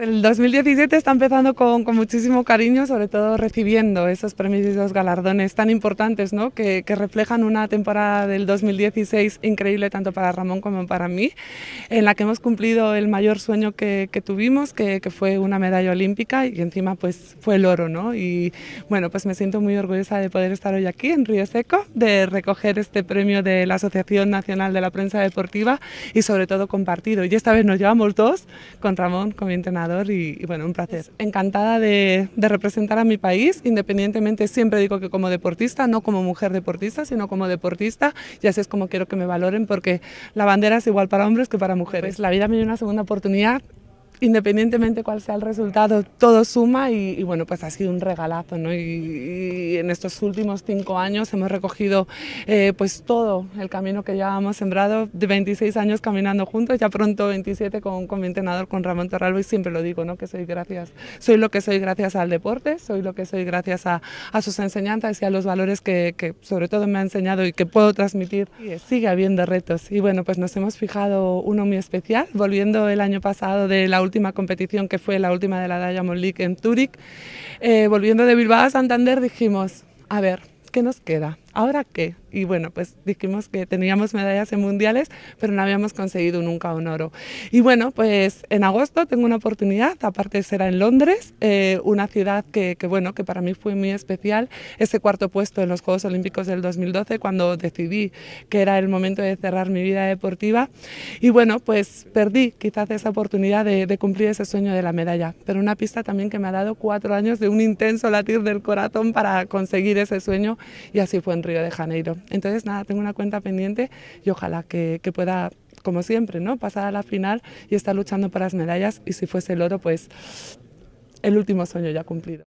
El 2017 está empezando con, muchísimo cariño, sobre todo recibiendo esos premios y esos galardones tan importantes, ¿no? que, reflejan una temporada del 2016 increíble tanto para Ramón como para mí, en la que hemos cumplido el mayor sueño que, tuvimos, que, fue una medalla olímpica y encima pues fue el oro, ¿no? Y bueno, pues me siento muy orgullosa de poder estar hoy aquí en Río Seco, de recoger este premio de la Asociación Nacional de la Prensa Deportiva y sobre todo compartido. Y esta vez nos llevamos dos con Ramón, mi entrenador y, bueno, un placer. Encantada de, representar a mi país, independientemente, siempre digo que como deportista, no como mujer deportista, sino como deportista, y así es como quiero que me valoren porque la bandera es igual para hombres que para mujeres. Pues la vida me dio una segunda oportunidad independientemente cuál sea el resultado, todo suma y, bueno, pues ha sido un regalazo, ¿no? Y, en estos últimos cinco años hemos recogido eh, pues todo el camino que ya hemos sembrado, de 26 años caminando juntos, ya pronto 27 con, un mi entrenador, con Ramón Torralbo, y siempre lo digo, ¿no? Que soy gracias, soy lo que soy gracias al deporte, soy lo que soy gracias a, sus enseñanzas y a los valores que, sobre todo me ha enseñado y que puedo transmitir. sigue habiendo retos y bueno, pues nos hemos fijado uno muy especial, volviendo el año pasado de la última competición que fue la última de la Diamond League en Túric, eh, volviendo de Bilbao a Santander dijimos, a ver, ¿qué nos queda? ¿ahora qué? Y bueno, pues dijimos que teníamos medallas en mundiales, pero no habíamos conseguido nunca un oro. Y bueno, pues en agosto tengo una oportunidad, aparte será en Londres, eh, una ciudad que, bueno, que para mí fue muy especial, ese cuarto puesto en los Juegos Olímpicos del 2012, cuando decidí que era el momento de cerrar mi vida deportiva. Y bueno, pues perdí quizás esa oportunidad de, de cumplir ese sueño de la medalla, pero una pista también que me ha dado cuatro años de un intenso latir del corazón para conseguir ese sueño y así fue. Río de Janeiro. Entonces, nada, tengo una cuenta pendiente y ojalá que, pueda como siempre, ¿no? Pasar a la final y estar luchando por las medallas y si fuese el oro, pues el último sueño ya cumplido.